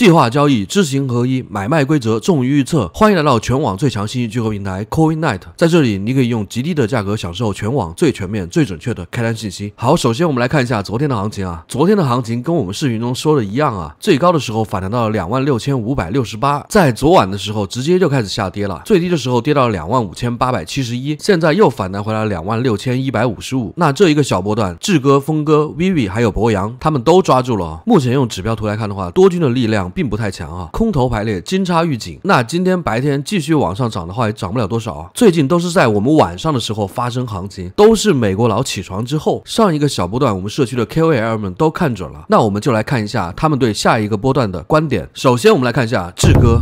计划交易，知行合一，买卖规则重于预测。欢迎来到全网最强信息聚合平台 Coin Night，在这里你可以用极低的价格享受全网最全面、最准确的开单信息。好，首先我们来看一下昨天的行情啊，昨天的行情跟我们视频中说的一样啊，最高的时候反弹到了两万六千五百六十八，在昨晚的时候直接就开始下跌了，最低的时候跌到了两万五千八百七十一，现在又反弹回来两万六千一百五十五。那这一个小波段，志哥、峰哥、Vivi 还有博洋他们都抓住了。目前用指标图来看的话，多军的力量。并不太强啊，空头排列，金叉预警。那今天白天继续往上涨的话，也涨不了多少啊。最近都是在我们晚上的时候发生行情，都是美国佬起床之后上一个小波段。我们社区的 KOL 们都看准了，那我们就来看一下他们对下一个波段的观点。首先，我们来看一下志哥。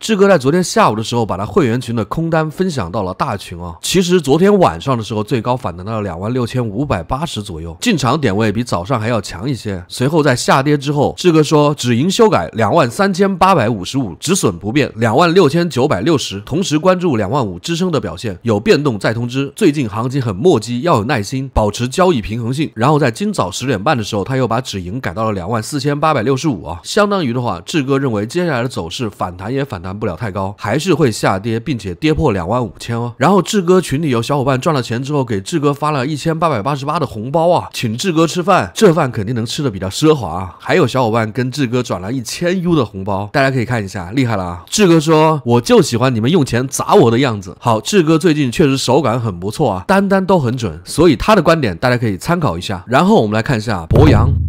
志哥在昨天下午的时候，把他会员群的空单分享到了大群哦。其实昨天晚上的时候，最高反弹到了两万六千五百八十左右，进场点位比早上还要强一些。随后在下跌之后，志哥说止盈修改两万三千八百五十五，止损不变两万六千九百六十，同时关注两万五支撑的表现，有变动再通知。最近行情很磨叽，要有耐心，保持交易平衡性。然后在今早十点半的时候，他又把止盈改到了两万四千八百六十五啊，相当于的话，志哥认为接下来的走势反弹也反弹。不了太高，还是会下跌，并且跌破两万五千哦。然后志哥群里有小伙伴赚了钱之后，给志哥发了一千八百八十八的红包啊，请志哥吃饭，这饭肯定能吃的比较奢华。还有小伙伴跟志哥转了一千 U 的红包，大家可以看一下，厉害了啊！志哥说，我就喜欢你们用钱砸我的样子。好，志哥最近确实手感很不错啊，单单都很准，所以他的观点大家可以参考一下。然后我们来看一下博洋。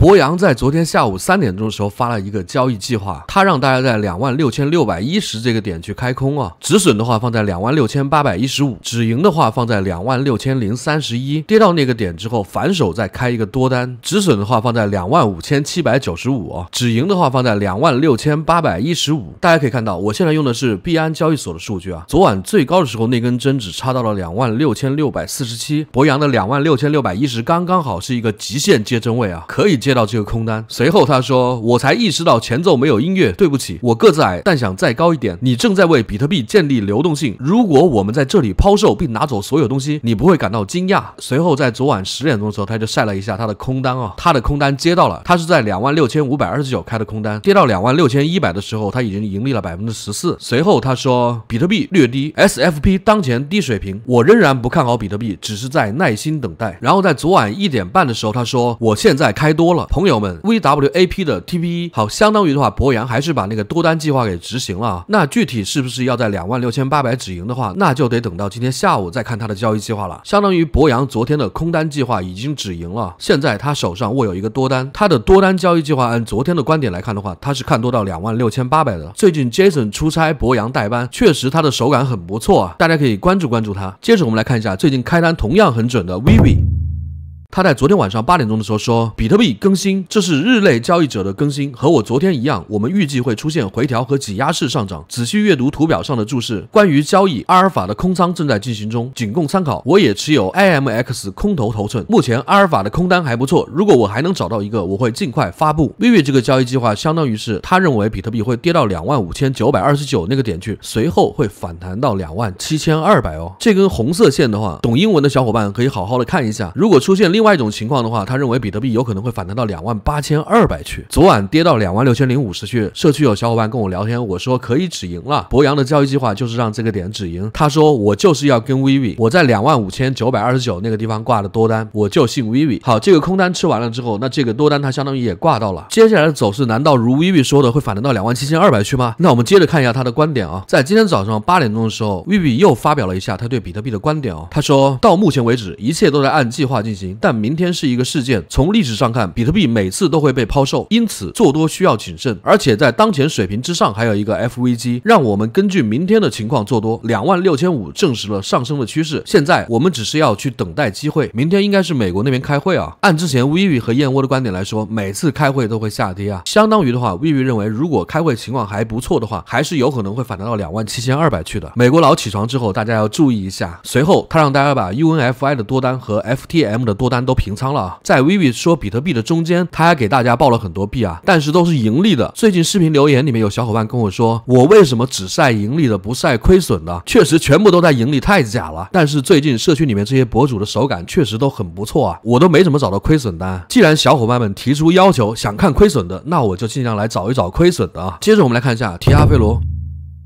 博洋在昨天下午三点钟的时候发了一个交易计划，他让大家在两万六千六百一十这个点去开空啊，止损的话放在两万六千八百一十五，止盈的话放在两万六千零三十一，跌到那个点之后反手再开一个多单，止损的话放在两万五千七百九十五止盈的话放在两万六千八百一十五。大家可以看到，我现在用的是币安交易所的数据啊，昨晚最高的时候那根针只插到了两万六千六百四十七，博洋的两万六千六百一十刚刚好是一个极限接针位啊，可以接。接到这个空单，随后他说：“我才意识到前奏没有音乐，对不起，我个子矮，但想再高一点。”你正在为比特币建立流动性。如果我们在这里抛售并拿走所有东西，你不会感到惊讶。随后，在昨晚十点钟的时候，他就晒了一下他的空单啊，他的空单接到了，他是在两万六千五百二十九开的空单，跌到两万六千一百的时候，他已经盈利了百分之十四。随后他说：“比特币略低，SFP 当前低水平，我仍然不看好比特币，只是在耐心等待。”然后在昨晚一点半的时候，他说：“我现在开多了。”朋友们，VWAP 的 TPE 好，相当于的话，博洋还是把那个多单计划给执行了。那具体是不是要在两万六千八百止盈的话，那就得等到今天下午再看他的交易计划了。相当于博洋昨天的空单计划已经止盈了，现在他手上握有一个多单，他的多单交易计划按昨天的观点来看的话，他是看多到两万六千八百的。最近 Jason 出差，博洋代班，确实他的手感很不错啊，大家可以关注关注他。接着我们来看一下最近开单同样很准的 VV i。i 他在昨天晚上八点钟的时候说，比特币更新，这是日内交易者的更新，和我昨天一样，我们预计会出现回调和挤压式上涨。仔细阅读图表上的注释，关于交易，阿尔法的空仓正在进行中，仅供参考。我也持有 IMX 空头头寸，目前阿尔法的空单还不错。如果我还能找到一个，我会尽快发布。Viv 这个交易计划相当于是他认为比特币会跌到两万五千九百二十九那个点去，随后会反弹到两万七千二百哦。这根红色线的话，懂英文的小伙伴可以好好的看一下，如果出现另。另外一种情况的话，他认为比特币有可能会反弹到两万八千二百去。昨晚跌到两万六千零五十去。社区有小伙伴跟我聊天，我说可以止盈了。博洋的交易计划就是让这个点止盈。他说我就是要跟 Vivi，我在两万五千九百二十九那个地方挂的多单，我就信 Vivi。好，这个空单吃完了之后，那这个多单它相当于也挂到了。接下来的走势，难道如 Vivi 说的会反弹到两万七千二百去吗？那我们接着看一下他的观点啊，在今天早上八点钟的时候，Vivi 又发表了一下他对比特币的观点哦。他说到目前为止一切都在按计划进行，但明天是一个事件，从历史上看，比特币每次都会被抛售，因此做多需要谨慎。而且在当前水平之上，还有一个 FVG，让我们根据明天的情况做多。两万六千五证实了上升的趋势。现在我们只是要去等待机会。明天应该是美国那边开会啊。按之前 Vivi 和燕窝的观点来说，每次开会都会下跌啊。相当于的话，v i v i 认为如果开会情况还不错的话，还是有可能会反弹到两万七千二百去的。美国佬起床之后，大家要注意一下。随后他让大家把 UNFI 的多单和 FTM 的多单。都平仓了，在 v i v i 说比特币的中间，他还给大家报了很多币啊，但是都是盈利的。最近视频留言里面有小伙伴跟我说，我为什么只晒盈利的不晒亏损的？确实全部都在盈利，太假了。但是最近社区里面这些博主的手感确实都很不错啊，我都没怎么找到亏损单。既然小伙伴们提出要求想看亏损的，那我就尽量来找一找亏损的啊。接着我们来看一下提亚菲罗。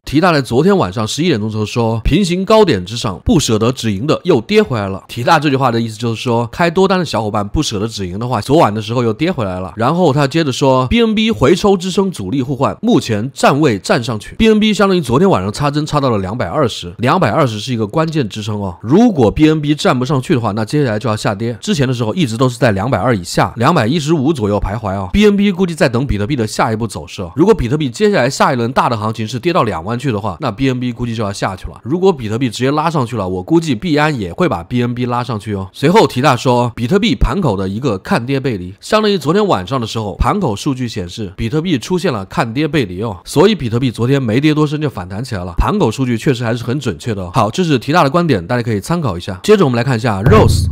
提大在昨天晚上十一点钟的时候说，平行高点之上不舍得止盈的又跌回来了。提大这句话的意思就是说，开多单的小伙伴不舍得止盈的话，昨晚的时候又跌回来了。然后他接着说，B N B 回抽支撑阻力互换，目前站位站上去。B N B 相当于昨天晚上插针插到了两百二十，两百二十是一个关键支撑哦。如果 B N B 站不上去的话，那接下来就要下跌。之前的时候一直都是在两百二以下，两百一十五左右徘徊哦。B N B 估计在等比特币的下一步走势。如果比特币接下来下一轮大的行情是跌到两万，去的话，那 BNB 估计就要下去了。如果比特币直接拉上去了，我估计币安也会把 BNB 拉上去哦。随后提大说，比特币盘口的一个看跌背离，相当于昨天晚上的时候，盘口数据显示比特币出现了看跌背离哦，所以比特币昨天没跌多深就反弹起来了。盘口数据确实还是很准确的。好，这是提大的观点，大家可以参考一下。接着我们来看一下 Rose。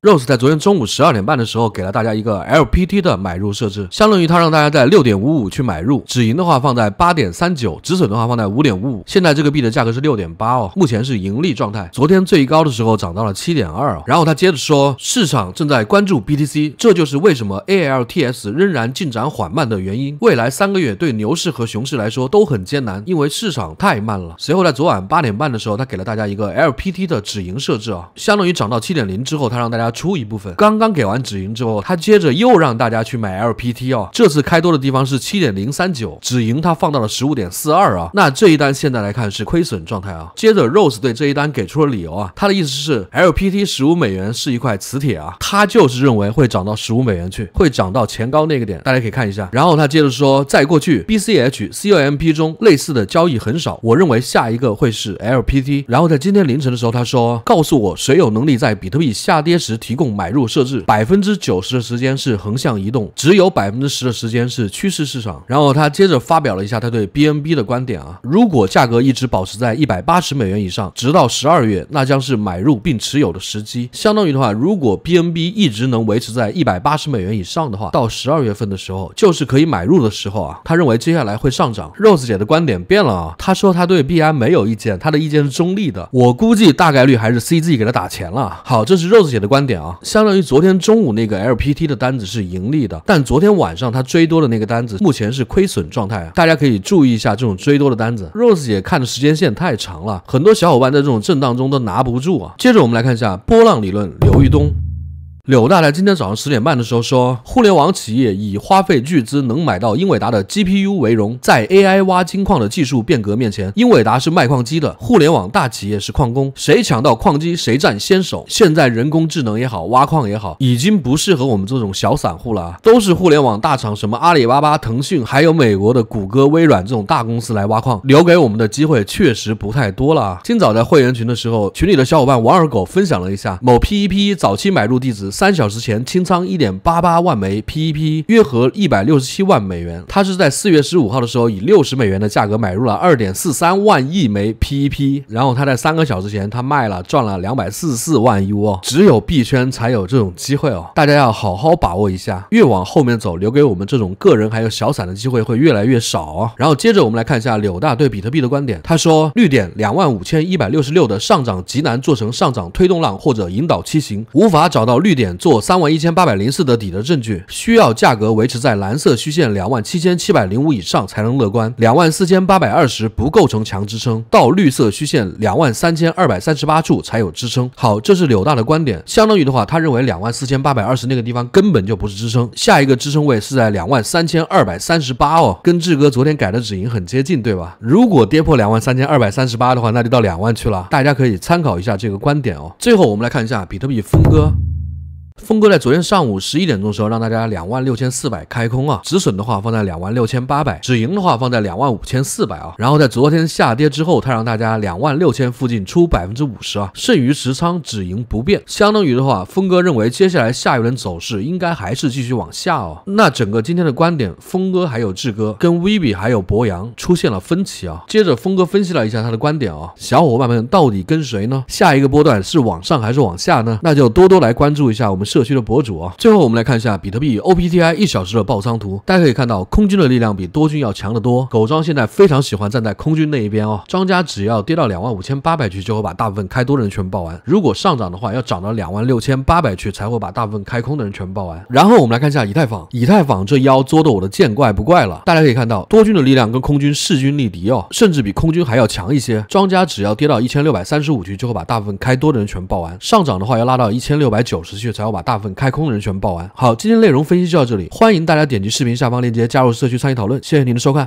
Rose 在昨天中午十二点半的时候给了大家一个 LPT 的买入设置，相当于他让大家在六点五五去买入，止盈的话放在八点三九，止损的话放在五点五五。现在这个币的价格是六点八哦，目前是盈利状态。昨天最高的时候涨到了七点二然后他接着说，市场正在关注 BTC，这就是为什么 ALTS 仍然进展缓慢的原因。未来三个月对牛市和熊市来说都很艰难，因为市场太慢了。随后在昨晚八点半的时候，他给了大家一个 LPT 的止盈设置啊，相当于涨到七点零之后，他让大家。出一部分，刚刚给完止盈之后，他接着又让大家去买 LPT 哦。这次开多的地方是七点零三九，止盈他放到了十五点四二啊。那这一单现在来看是亏损状态啊。接着 Rose 对这一单给出了理由啊，他的意思是 LPT 十五美元是一块磁铁啊，他就是认为会涨到十五美元去，会涨到前高那个点，大家可以看一下。然后他接着说，在过去 BCH、COM、P 中类似的交易很少，我认为下一个会是 LPT。然后在今天凌晨的时候，他说，告诉我谁有能力在比特币下跌时。提供买入设置，百分之九十的时间是横向移动，只有百分之十的时间是趋势市场。然后他接着发表了一下他对 B N B 的观点啊，如果价格一直保持在一百八十美元以上，直到十二月，那将是买入并持有的时机。相当于的话，如果 B N B 一直能维持在一百八十美元以上的话，到十二月份的时候就是可以买入的时候啊。他认为接下来会上涨。Rose 姐的观点变了啊，她说她对 B I 没有意见，她的意见是中立的。我估计大概率还是 C z 给她打钱了。好，这是 Rose 姐的观。点啊，相当于昨天中午那个 LPT 的单子是盈利的，但昨天晚上他追多的那个单子目前是亏损状态啊，大家可以注意一下这种追多的单子。Rose 姐看的时间线太长了，很多小伙伴在这种震荡中都拿不住啊。接着我们来看一下波浪理论，刘玉东。柳大大今天早上十点半的时候说，互联网企业以花费巨资能买到英伟达的 GPU 为荣，在 AI 挖金矿的技术变革面前，英伟达是卖矿机的，互联网大企业是矿工，谁抢到矿机谁占先手。现在人工智能也好，挖矿也好，已经不适合我们这种小散户了，都是互联网大厂，什么阿里巴巴、腾讯，还有美国的谷歌、微软这种大公司来挖矿，留给我们的机会确实不太多了。今早在会员群的时候，群里的小伙伴王二狗分享了一下某 PEP 早期买入地址。三小时前清仓一点八八万枚 PEP，约合一百六十七万美元。他是在四月十五号的时候以六十美元的价格买入了二点四三万亿枚 PEP，然后他在三个小时前他卖了，赚了两百四十四万 U。只有币圈才有这种机会哦，大家要好好把握一下。越往后面走，留给我们这种个人还有小散的机会会越来越少哦。然后接着我们来看一下柳大对比特币的观点，他说绿点两万五千一百六十六的上涨极难做成上涨推动浪或者引导期型，无法找到绿点。做三万一千八百零四的底的证据，需要价格维持在蓝色虚线两万七千七百零五以上才能乐观。两万四千八百二十不构成强支撑，到绿色虚线两万三千二百三十八处才有支撑。好，这是柳大的观点，相当于的话，他认为两万四千八百二十那个地方根本就不是支撑，下一个支撑位是在两万三千二百三十八哦，跟志哥昨天改的止盈很接近，对吧？如果跌破两万三千二百三十八的话，那就到两万去了。大家可以参考一下这个观点哦。最后我们来看一下比特币分割。峰哥在昨天上午十一点钟的时候，让大家两万六千四百开空啊，止损的话放在两万六千八百，止盈的话放在两万五千四百啊。然后在昨天下跌之后，他让大家两万六千附近出百分之五十啊，剩余持仓止盈不变。相当于的话峰哥认为接下来下一轮走势应该还是继续往下哦。那整个今天的观点，峰哥还有志哥跟 Vivi 还有博洋出现了分歧啊。接着峰哥分析了一下他的观点啊，小伙伴们到底跟谁呢？下一个波段是往上还是往下呢？那就多多来关注一下我们是。社区的博主啊，最后我们来看一下比特币 OPTI 一小时的爆仓图。大家可以看到，空军的力量比多军要强得多。狗庄现在非常喜欢站在空军那一边哦。庄家只要跌到两万五千八百区，就会把大部分开多的人全爆完。如果上涨的话，要涨到两万六千八百区才会把大部分开空的人全爆完。然后我们来看一下以太坊，以太坊这腰作的我的见怪不怪了。大家可以看到，多军的力量跟空军势均力敌哦，甚至比空军还要强一些。庄家只要跌到一千六百三十五区，就会把大部分开多的人全爆完。上涨的话，要拉到一千六百九十区才要把。大部分开空的人全报完。好，今天内容分析就到这里，欢迎大家点击视频下方链接加入社区参与讨论。谢谢您的收看。